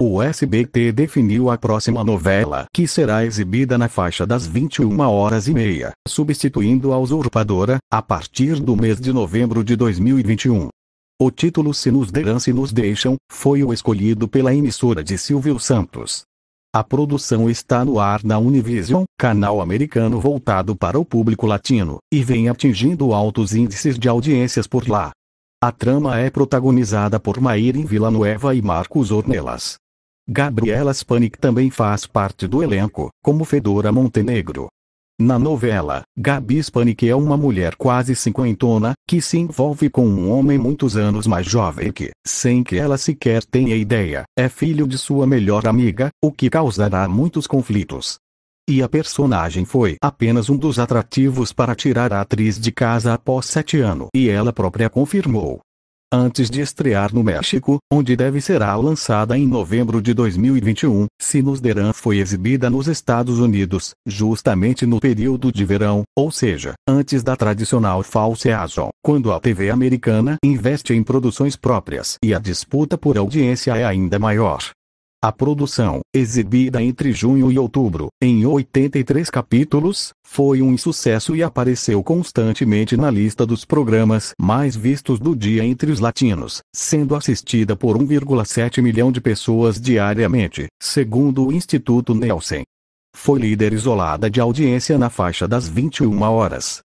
O SBT definiu a próxima novela que será exibida na faixa das 21 horas e meia, substituindo a usurpadora, a partir do mês de novembro de 2021. O título Se nos deram se nos deixam, foi o escolhido pela emissora de Silvio Santos. A produção está no ar na Univision, canal americano voltado para o público latino, e vem atingindo altos índices de audiências por lá. A trama é protagonizada por Maírin Villanueva e Marcos Ornelas. Gabriela Spanik também faz parte do elenco, como Fedora Montenegro. Na novela, Gabi Spanik é uma mulher quase cinquentona, que se envolve com um homem muitos anos mais jovem que, sem que ela sequer tenha ideia, é filho de sua melhor amiga, o que causará muitos conflitos. E a personagem foi apenas um dos atrativos para tirar a atriz de casa após sete anos. E ela própria confirmou antes de estrear no México, onde deve será lançada em novembro de 2021. Sinus Deran foi exibida nos Estados Unidos, justamente no período de verão, ou seja, antes da tradicional fall season, quando a TV americana investe em produções próprias e a disputa por audiência é ainda maior. A produção, exibida entre junho e outubro, em 83 capítulos, foi um sucesso e apareceu constantemente na lista dos programas mais vistos do dia entre os latinos, sendo assistida por 1,7 milhão de pessoas diariamente, segundo o Instituto Nielsen. Foi líder isolada de audiência na faixa das 21 horas.